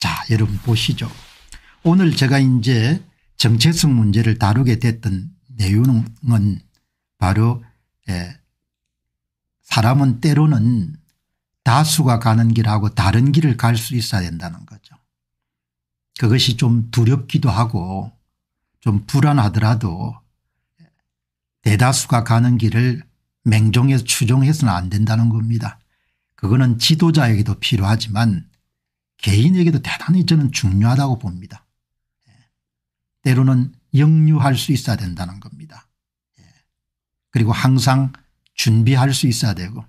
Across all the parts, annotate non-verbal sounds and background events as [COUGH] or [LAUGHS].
자 여러분 보시죠. 오늘 제가 이제 정체성 문제를 다루게 됐던 내용은 바로 예, 사람은 때로는 다수가 가는 길하고 다른 길을 갈 수 있어야 된다는 거죠. 그것이 좀 두렵기도 하고 좀 불안하더라도 대다수가 가는 길을 맹종해서 추종해서는 안 된다는 겁니다. 그거는 지도자에게도 필요하지만 개인에게도 대단히 저는 중요하다고 봅니다. 예. 때로는 영유할 수 있어야 된다는 겁니다. 예. 그리고 항상 준비할 수 있어야 되고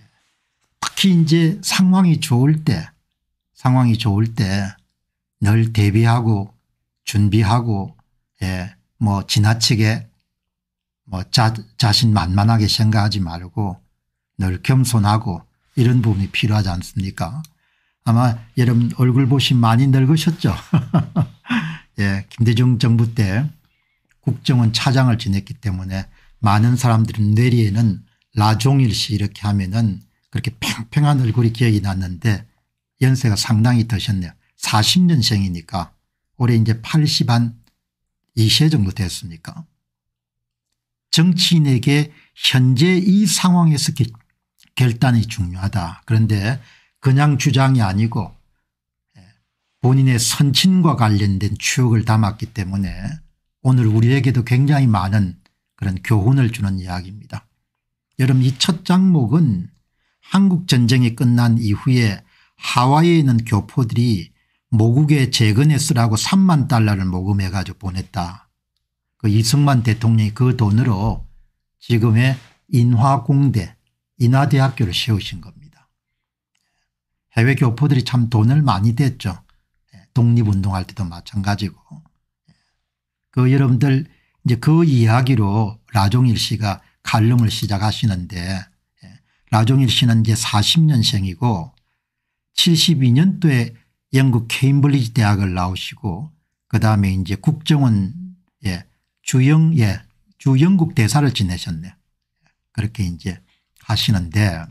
예. 특히 이제 상황이 좋을 때 상황이 좋을 때 늘 대비하고 준비하고 예, 뭐 지나치게 뭐 자, 자신 만만하게 생각하지 말고 늘 겸손하고 이런 부분이 필요하지 않습니까 아마 여러분 얼굴 보시면 많이 늙으셨죠. [LAUGHS] 예, 김대중 정부 때 국정원 차장을 지냈기 때문에 많은 사람들이 뇌리에는 라종일 씨 이렇게 하면은 그렇게 팽팽한 얼굴이 기억이 났는데 연세가 상당히 드셨네요. 40년생이니까 올해 이제 80한 2세 정도 됐습니까 정치인에게 현재 이 상황에서 결단이 중요하다. 그런데 그냥 주장이 아니고 예, 본인의 선친과 관련된 추억을 담았기 때문에 오늘 우리에게도 굉장히 많은 그런 교훈을 주는 이야기입니다. 여러분 이 첫 장목은 한국전쟁이 끝난 이후에 하와이에 있는 교포들이 모국에 재건에 쓰라고 3만 달러를 모금해 가지고 보냈다. 그 이승만 대통령이 그 돈으로 지금의 인화공대 인하대학교를 세우신 겁니다. 해외 교포들이 참 돈을 많이 댔죠. 예, 독립운동할 때도 마찬가지고. 예, 그 여러분들 이제 그 이야기로 라종일 씨가 칼럼을 시작하시는데 예, 라종일 씨는 이제 40년생이고 72년도에 영국 케임블리지 대학을 나오시고 그다음에 이제 국정원 예 주영 예 주영국 대사를 지내셨네 그렇게 이제 하시는데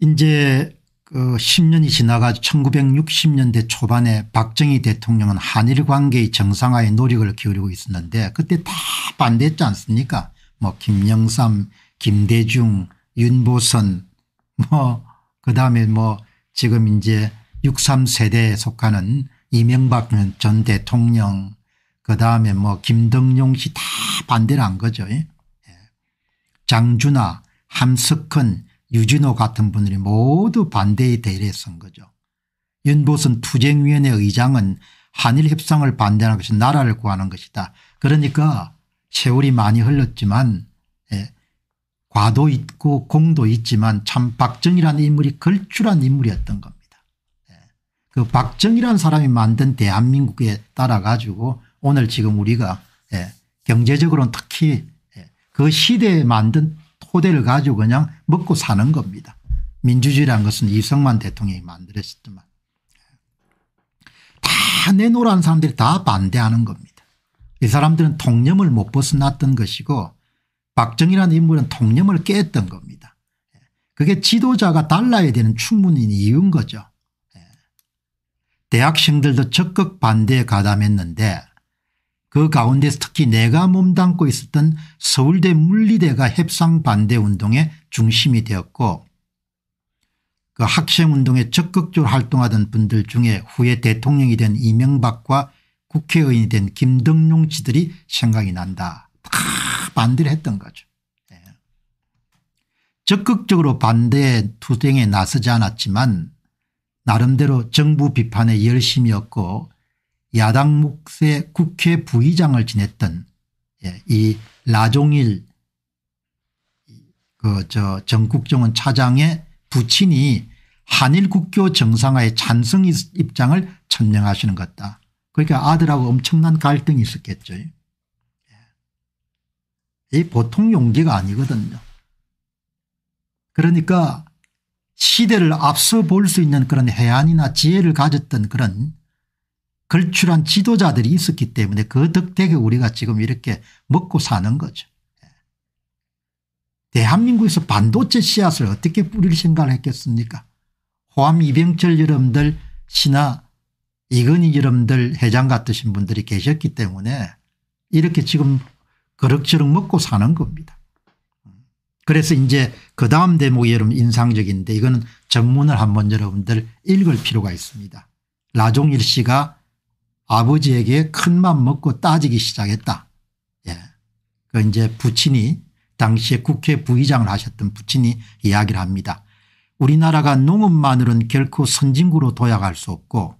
이제 그 10년이 지나가 1960년대 초반에 박정희 대통령은 한일 관계의 정상화에 노력을 기울이고 있었는데 그때 다 반대했지 않습니까 뭐 김영삼 김대중 윤보선 뭐 그다음에 뭐 지금 이제 63세대에 속하는 이명박 전 대통령 그다음에 뭐김덕룡씨 다 반대를 한 거죠 예. 장준하 함석헌 유진호 같은 분들이 모두 반대의 대열에 선 거죠. 윤보선 투쟁위원회 의장은 한일 협상을 반대하는 것이 나라를 구하는 것이다. 그러니까 세월이 많이 흘렀지만 예, 과도 있고 공도 있지만 참 박정희라는 인물이 걸출한 인물이었던 겁니다. 예, 그 박정희라는 사람이 만든 대한민국에 따라 가지고 오늘 지금 우리가 예, 경제적으로는 특히 예, 그 시대에 만든 토대를 가지고 그냥 먹고 사는 겁니다. 민주주의란 것은 이승만 대통령이 만들었지만 다 내놓으라는 사람들이 다 반대하는 겁니다. 이 사람들은 통념을 못 벗어났던 것이고 박정희라는 인물은 통념을 깼던 겁니다. 그게 지도자가 달라야 되는 충분히 이유인 거죠. 대학생들도 적극 반대에 가담했는데 그 가운데서 특히 내가 몸담고 있었던 서울대 물리대가 협상 반대 운동의 중심이 되었고 그 학생운동에 적극적으로 활동하던 분들 중에 후에 대통령이 된 이명박과 국회의원이 된 김등용 씨들이 생각이 난다. 다 반대를 했던 거죠. 네. 적극적으로 반대 투쟁에 나서지 않았지만 나름대로 정부 비판에 열심이었고 야당 목세 국회 부의장을 지냈던 예, 이 라종일 그저 정국정원 차장의 부친이 한일 국교 정상화의 찬성 입장을 천명하시는 것다. 같 그러니까 아들하고 엄청난 갈등이 있었겠죠. 예. 이 보통 용기가 아니거든요. 그러니까 시대를 앞서 볼 수 있는 그런 해안이나 지혜를 가졌던 그런 걸출한 지도자들이 있었기 때문에 그 덕택에 우리가 지금 이렇게 먹고 사는 거죠. 예. 대한민국에서 반도체 씨앗을 어떻게 뿌릴 생각을 했겠습니까 호암 이병철 여러분들 신하 이건희 여러분들 회장 같으신 분들이 계셨기 때문에 이렇게 지금 그럭저럭 먹고 사는 겁니다. 그래서 이제 그 다음 대목이 여러분 인상적인데 이거는 전문을 한번 여러분들 읽을 필요가 있습니다. 라종일 씨가 아버지에게 큰 맘 먹고 따지기 시작했다. 예. 그 이제 부친이 당시에 국회 부의장을 하셨던 부친이 이야기를 합니다. 우리나라가 농업만으로는 결코 선진국으로 도약할 수 없고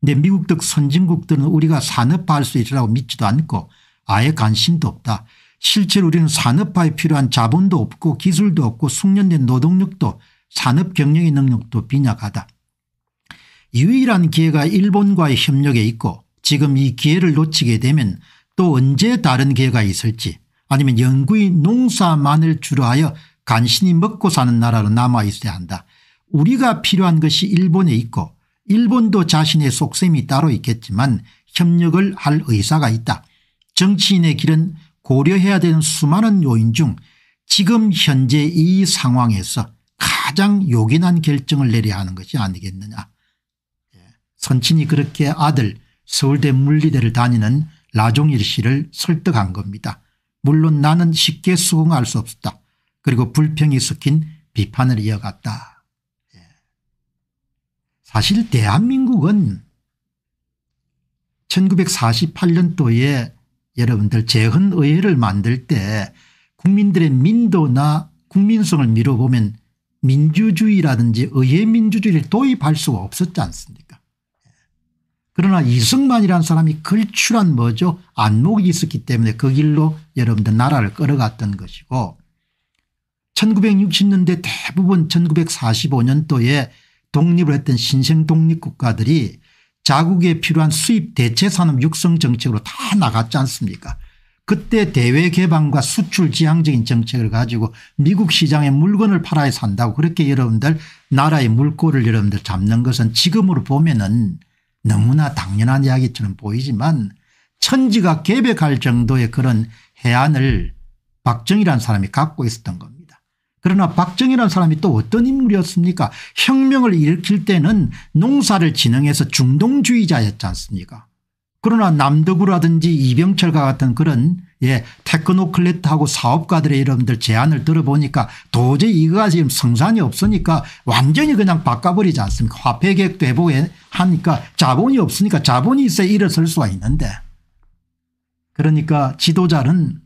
근데 미국 등 선진국들은 우리가 산업화할 수 있으라고 믿지도 않고 아예 관심도 없다. 실제로 우리는 산업화에 필요한 자본도 없고 기술도 없고 숙련된 노동력도 산업 경영의 능력도 빈약하다. 유일한 기회가 일본과의 협력에 있고 지금 이 기회를 놓치게 되면 또 언제 다른 기회가 있을지 아니면 영구히 농사만을 주로 하여 간신히 먹고 사는 나라로 남아 있어야 한다. 우리가 필요한 것이 일본에 있고 일본도 자신의 속셈이 따로 있겠지만 협력을 할 의사가 있다. 정치인의 길은 고려해야 되는 수많은 요인 중 지금 현재 이 상황에서 가장 요긴한 결정을 내려야 하는 것이 아니겠느냐. 선친이 그렇게 아들 서울대 물리대를 다니는 라종일 씨를 설득한 겁니다. 물론 나는 쉽게 수긍할 수 없었다. 그리고 불평이 섞인 비판을 이어갔다. 예. 사실 대한민국은 1948년도에 여러분들 재헌의회를 만들 때 국민들의 민도나 국민성을 미뤄보면 민주주의라든지 의회 민주주의를 도입할 수가 없었지 않습니까 그러나 이승만이라는 사람이 걸출한 뭐죠 안목이 있었기 때문에 그 길로 여러분들 나라를 끌어갔던 것이고 1960년대 대부분 1945년도에 독립을 했던 신생 독립국가들이 자국에 필요한 수입 대체산업 육성 정책으로 다 나갔지 않습니까 그때 대외개방과 수출 지향적인 정책을 가지고 미국 시장에 물건을 팔아야 산다고 그렇게 여러분들 나라의 물꼬를 여러분들 잡는 것은 지금으로 보면 은 너무나 당연한 이야기처럼 보이지만 천지가 개벽할 정도의 그런 해안을 박정희란 사람이 갖고 있었던 겁니다. 그러나 박정희란 사람이 또 어떤 인물이었습니까 혁명을 일으킬 때는 농사를 진흥해서 중동주의자였지 않습니까 그러나 남덕우라든지 이병철과 같은 그런 예, 테크노클레트하고 사업가들의 여러분들 제안을 들어보니까 도저히 이거가 지금 성산이 없으니까 완전히 그냥 바꿔버리지 않습니까 화폐 계획도 해보게 하니까 자본이 없으니까 자본이 있어야 일어설 수가 있는데 그러니까 지도자는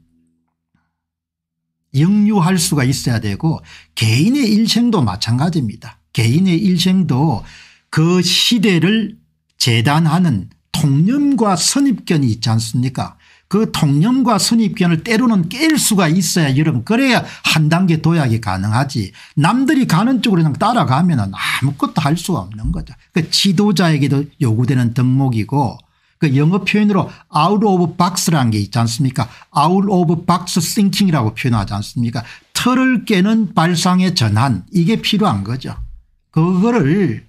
영유할 수가 있어야 되고 개인의 일생도 마찬가지입니다. 개인의 일생도 그 시대를 재단하는 통념과 선입견이 있지 않습니까 그 통념과 선입견을 때로는 깰 수가 있어야 이런 그래야 한 단계 도약이 가능하지 남들이 가는 쪽으로 그냥 따라가면 은 아무것도 할 수가 없는 거죠. 그 지도자에게도 요구되는 덕목이고 그 영어 표현으로 out of box라는 게 있지 않습니까 out of box thinking이라고 표현하지 않습니까 틀을 깨는 발상의 전환 이게 필요한 거죠. 그거를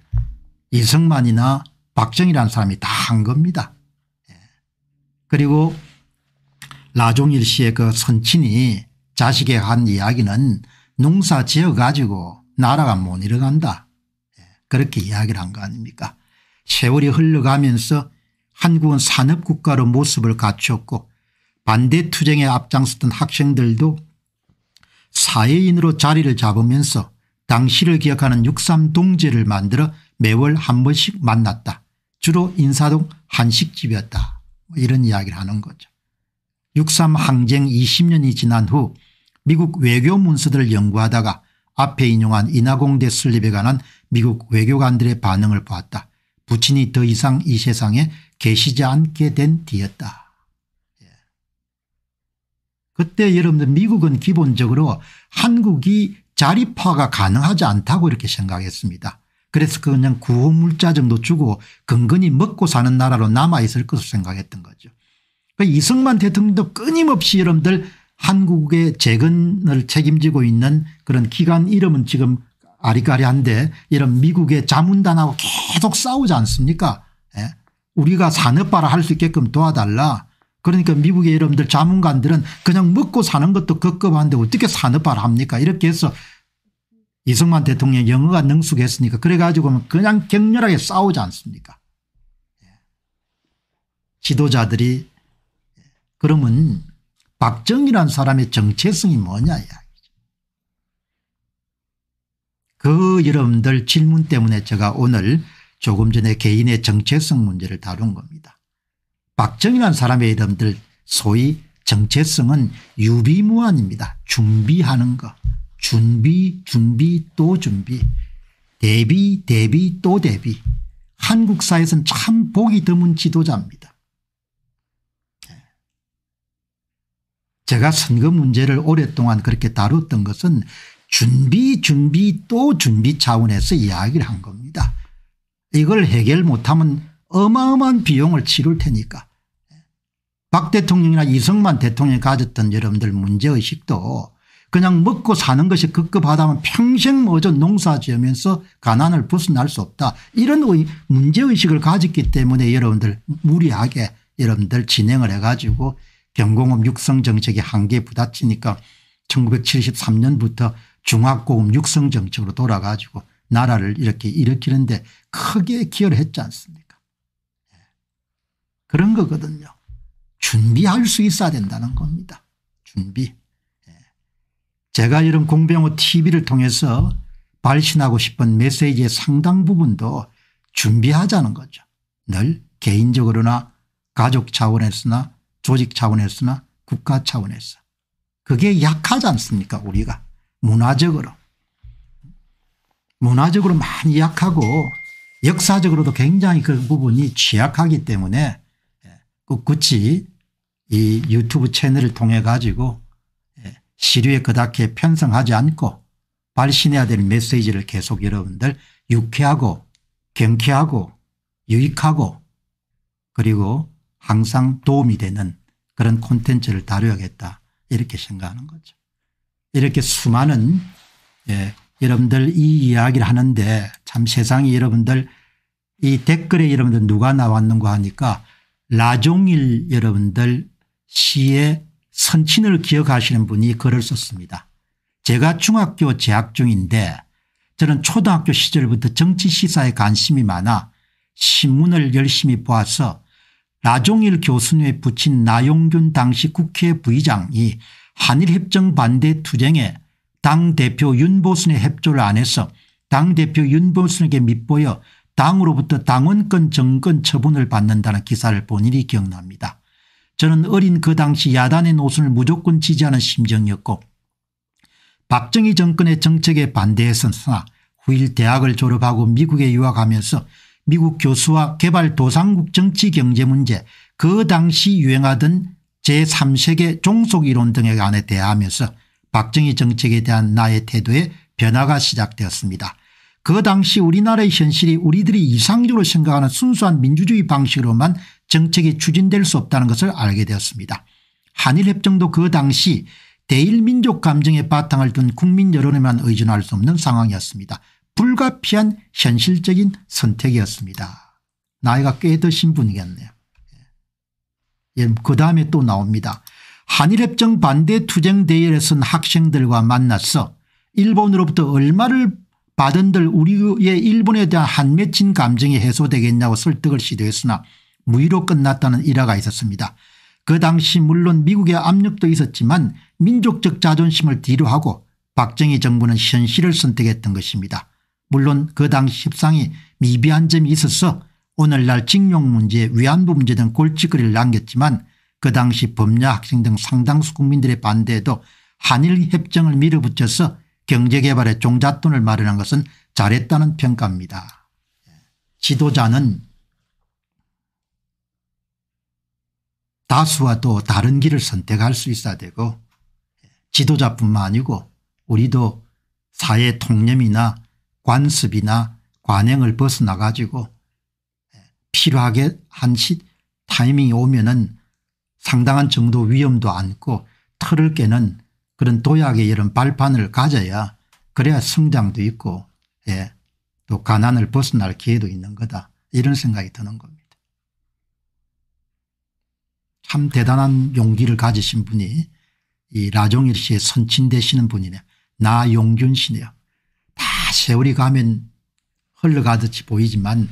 이승만이나 박정희라는 사람이 다 한 겁니다. 예. 그리고 라종일 씨의 그 선친이 자식에 한 이야기는 농사 지어 가지고 나라가 못 일어간다. 예, 그렇게 이야기를 한 거 아닙니까 세월이 흘러가면서 한국은 산업국가로 모습을 갖추었고 반대 투쟁에 앞장섰던 학생들도 사회인으로 자리를 잡으면서 당시를 기억하는 6.3 동지를 만들어 매월 한 번씩 만났다. 주로 인사동 한식집이었다. 뭐 이런 이야기를 하는 거죠. 6.3 항쟁 20년이 지난 후 미국 외교 문서들을 연구하다가 앞에 인용한 인하공대 설립에 관한 미국 외교관들의 반응을 보았다. 부친이 더 이상 이 세상에 계시지 않게 된 뒤였다. 예. 그때 여러분들 미국은 기본적으로 한국이 자립화가 가능하지 않다고 이렇게 생각했습니다. 그래서 그냥 구호물자 정도 주고 근근히 먹고 사는 나라로 남아있을 것을 생각했던 거죠. 그 이승만 대통령도 끊임없이 여러분들 한국의 재건을 책임지고 있는 그런 기관 이름은 지금 아리까리한데 이런 미국의 자문단하고 계속 싸우지 않습니까 예? 우리가 산업화를 할 수 있게끔 도와달라 그러니까 미국의 여러분들 자문관들은 그냥 먹고 사는 것도 급급한데 어떻게 산업화를 합니까 이렇게 해서 이승만 대통령 영어가 능숙했으니까 그래가지고 그냥 격렬하게 싸우지 않습니까 예. 지도자들이 그러면 박정희란 사람의 정체성이 뭐냐 이야기죠. 그 여러분들 질문 때문에 제가 오늘 조금 전에 개인의 정체성 문제를 다룬 겁니다. 박정희란 사람의 여러분들 소위 정체성은 유비무한입니다. 준비하는 것. 준비 준비 또 준비 대비 대비 또 대비 한국사에서는 참 보기 드문 지도자입니다. 제가 선거 문제를 오랫동안 그렇게 다뤘던 것은 준비 준비 또 준비 차원에서 이야기를 한 겁니다. 이걸 해결 못하면 어마어마한 비용을 치를 테니까 박 대통령이나 이승만 대통령이 가졌던 여러분들 문제의식도 그냥 먹고 사는 것이 급급하다면 평생 뭐저 농사 지으면서 가난을 벗어날 수 없다. 이런 문제의식을 가졌기 때문에 여러분들 무리하게 여러분들 진행을 해가지고 경공업 육성 정책의 한계에 부딪히니까 1973년부터 중화고급 육성 정책으로 돌아가 가지고 나라를 이렇게 일으키는데 크게 기여를 했지 않습니까 예. 그런 거거든요. 준비할 수 있어야 된다는 겁니다. 준비. 예. 제가 이런 공병호 tv를 통해서 발신하고 싶은 메시지의 상당 부분도 준비하자는 거죠. 늘 개인적으로나 가족 차원에서나 조직 차원에서나 국가 차원에서 그게 약하지 않습니까 우리가 문화적으로 문화적으로 많이 약하고 역사적으로도 굉장히 그 부분이 취약하기 때문에 꿋꿋이 이 유튜브 채널을 통해 가지고 예, 시류에 그닥게 편성하지 않고 발신해야 될 메시지를 계속 여러분들 유쾌하고 경쾌하고 유익하고 그리고 항상 도움이 되는 그런 콘텐츠를 다루어야겠다 이렇게 생각하는 거죠. 이렇게 수많은 예, 여러분들 이 이야기를 하는데 참 세상이 여러분들 이 댓글에 여러분들 누가 나왔는가 하니까 라종일 여러분들 시의 선친을 기억하시는 분이 글을 썼습니다. 제가 중학교 재학 중인데 저는 초등학교 시절부터 정치 시사에 관심이 많아 신문을 열심히 보아서 나종일 교수님에 붙인 나용균 당시 국회 부의장이 한일협정 반대 투쟁에 당대표 윤보순의 협조를 안 해서 당대표 윤보순에게 밑보여 당으로부터 당원권 정권 처분을 받는다는 기사를 본 일이 기억납니다. 저는 어린 그 당시 야단의 노선을 무조건 지지하는 심정이었고 박정희 정권의 정책에 반대했으나 후일 대학을 졸업하고 미국에 유학하면서 미국 교수와 개발도상국 정치 경제 문제 그 당시 유행하던 제3세계 종속이론 등에 관해 대하면서 박정희 정책에 대한 나의 태도에 변화가 시작되었습니다. 그 당시 우리나라의 현실이 우리들이 이상적으로 생각하는 순수한 민주주의 방식으로만 정책이 추진될 수 없다는 것을 알게 되었습니다. 한일협정도 그 당시 대일민족 감정의 바탕을 둔 국민 여론에만 의존할 수 없는 상황이었습니다. 불가피한 현실적인 선택이었습니다. 나이가 꽤 드신 분이겠네요. 예, 예 그 다음에 또 나옵니다. 한일협정 반대 투쟁 대열에선 학생들과 만났어 일본으로부터 얼마를 받은들 우리의 일본에 대한 한맺힌 감정이 해소되겠냐고 설득을 시도했으나 무의로 끝났다는 일화가 있었습니다. 그 당시 물론 미국의 압력도 있었지만 민족적 자존심을 뒤로하고 박정희 정부는 현실을 선택했던 것입니다. 물론 그 당시 협상이 미비한 점이 있어서 오늘날 징용 문제 위안부 문제 등 골칫거리를 남겼지만 그 당시 범야 학생 등 상당수 국민들의 반대에도 한일 협정을 밀어붙여서 경제개발에 종잣돈을 마련한 것은 잘했다는 평가입니다. 지도자는 다수와 또 다른 길을 선택할 수 있어야 되고 지도자뿐만 아니고 우리도 사회 통념이나 관습이나 관행을 벗어나 가지고 예, 필요하게 한 시 타이밍이 오면은 상당한 정도 위험도 안고 털을 깨는 그런 도약의 이런 발판을 가져야 그래야 성장도 있고 예, 또 가난을 벗어날 기회도 있는 거다 이런 생각이 드는 겁니다. 참 대단한 용기를 가지신 분이 이 라종일 씨의 선친 되시는 분이네 나용균 씨네요. 세월이 가면 흘러가듯이 보이지만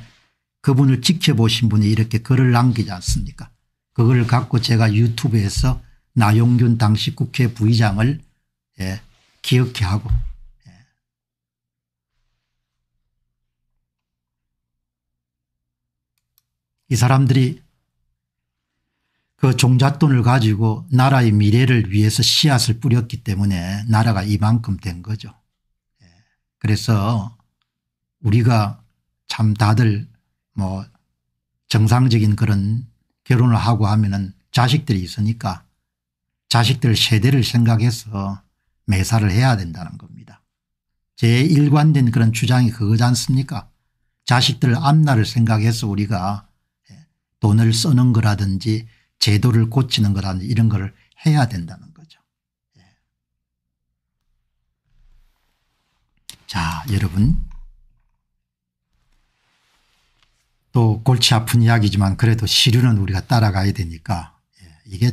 그분을 지켜보신 분이 이렇게 글을 남기지 않습니까 그걸 갖고 제가 유튜브에서 나용균 당시 국회 부의장을 예, 기억해 하고 예. 이 사람들이 그 종잣돈을 가지고 나라의 미래를 위해서 씨앗을 뿌렸기 때문에 나라가 이만큼 된 거죠. 그래서 우리가 참 다들 뭐 정상적인 그런 결혼을 하고 하면은 자식들이 있으니까 자식들 세대를 생각해서 매사를 해야 된다는 겁니다. 제 일관된 그런 주장이 그거지 않습니까 자식들 앞날을 생각해서 우리가 돈을 쓰는 거라든지 제도를 고치는 거라든지 이런 걸 해야 된다는 자, 여러분. 또 골치 아픈 이야기지만 그래도 시류는 우리가 따라가야 되니까 예, 이게